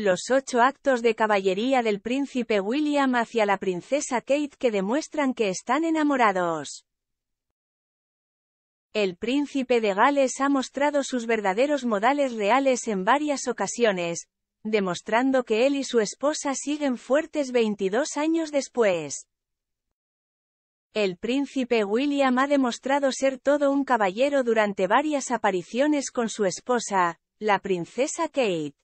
Los ocho actos de caballería del príncipe William hacia la princesa Kate que demuestran que están enamorados. El príncipe de Gales ha mostrado sus verdaderos modales reales en varias ocasiones, demostrando que él y su esposa siguen fuertes 22 años después. El príncipe William ha demostrado ser todo un caballero durante varias apariciones con su esposa, la princesa Kate.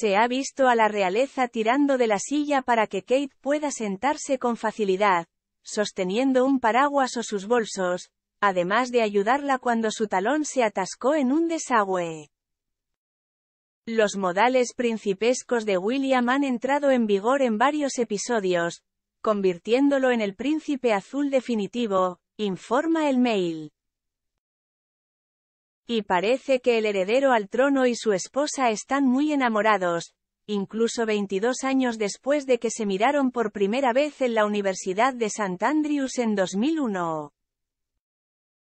Se ha visto a la realeza tirando de la silla para que Kate pueda sentarse con facilidad, sosteniendo un paraguas o sus bolsos, además de ayudarla cuando su talón se atascó en un desagüe. Los modales principescos de William han entrado en vigor en varios episodios, convirtiéndolo en el príncipe azul definitivo, informa el mail. Y parece que el heredero al trono y su esposa están muy enamorados, incluso 22 años después de que se miraron por primera vez en la Universidad de St. Andrews en 2001.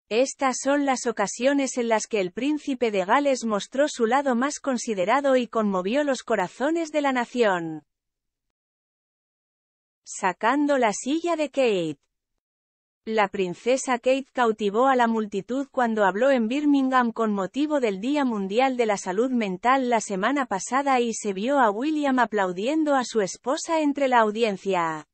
Estas son las ocasiones en las que el príncipe de Gales mostró su lado más considerado y conmovió los corazones de la nación. Sacando la silla de Kate. La princesa Kate cautivó a la multitud cuando habló en Birmingham con motivo del Día Mundial de la Salud Mental la semana pasada y se vio a William aplaudiendo a su esposa entre la audiencia.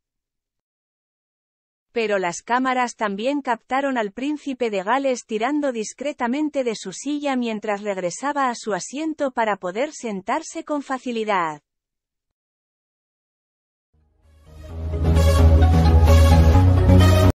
Pero las cámaras también captaron al príncipe de Gales tirando discretamente de su silla mientras regresaba a su asiento para poder sentarse con facilidad.